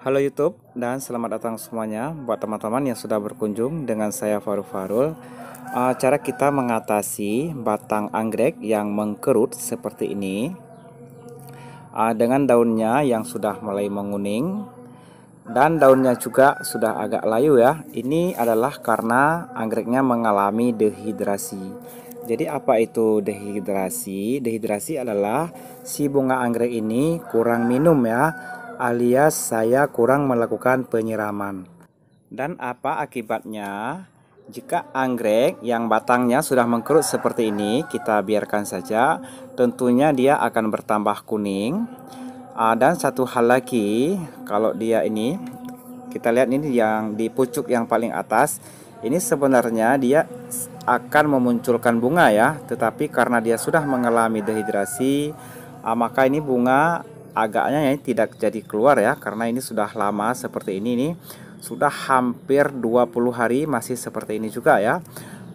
Halo YouTube dan selamat datang semuanya buat teman-teman yang sudah berkunjung dengan saya Farul Farul. Uh, cara kita mengatasi batang anggrek yang mengkerut seperti ini uh, dengan daunnya yang sudah mulai menguning dan daunnya juga sudah agak layu ya. Ini adalah karena anggreknya mengalami dehidrasi. Jadi apa itu dehidrasi? Dehidrasi adalah si bunga anggrek ini kurang minum ya alias saya kurang melakukan penyiraman. Dan apa akibatnya? Jika anggrek yang batangnya sudah mengkerut seperti ini, kita biarkan saja. Tentunya dia akan bertambah kuning. Ah, dan satu hal lagi, kalau dia ini, kita lihat ini yang di pucuk yang paling atas, ini sebenarnya dia akan memunculkan bunga ya. Tetapi karena dia sudah mengalami dehidrasi, ah, maka ini bunga agaknya ya tidak jadi keluar ya karena ini sudah lama seperti ini nih sudah hampir 20 hari masih seperti ini juga ya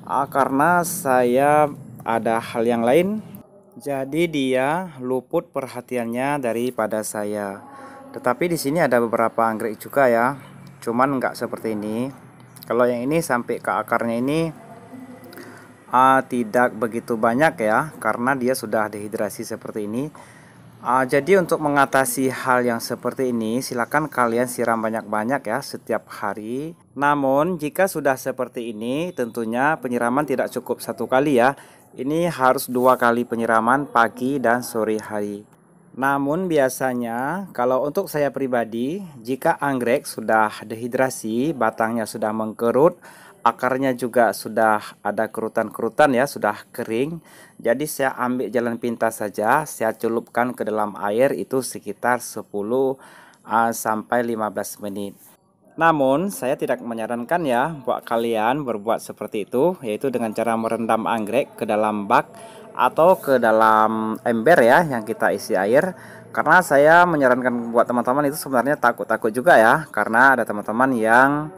ah, karena saya ada hal yang lain jadi dia luput perhatiannya daripada saya tetapi di sini ada beberapa anggrek juga ya cuman nggak seperti ini kalau yang ini sampai ke akarnya ini uh, tidak begitu banyak ya karena dia sudah dehidrasi seperti ini Uh, jadi untuk mengatasi hal yang seperti ini, silakan kalian siram banyak-banyak ya setiap hari. Namun jika sudah seperti ini, tentunya penyiraman tidak cukup satu kali ya. Ini harus dua kali penyiraman pagi dan sore hari. Namun biasanya kalau untuk saya pribadi, jika anggrek sudah dehidrasi, batangnya sudah mengkerut, akarnya juga sudah ada kerutan-kerutan ya sudah kering jadi saya ambil jalan pintas saja saya celupkan ke dalam air itu sekitar 10 uh, eh, sampai 15 menit namun saya tidak menyarankan ya buat kalian berbuat seperti itu yaitu dengan cara merendam anggrek ke dalam bak atau ke dalam ember ya yang kita isi air karena saya menyarankan buat teman-teman itu sebenarnya takut-takut juga ya karena ada teman-teman yang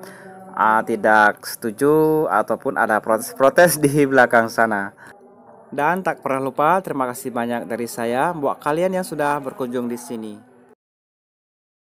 uh, tidak setuju ataupun ada protes-protes di belakang sana. Dan tak pernah lupa, terima kasih banyak dari saya buat kalian yang sudah berkunjung di sini.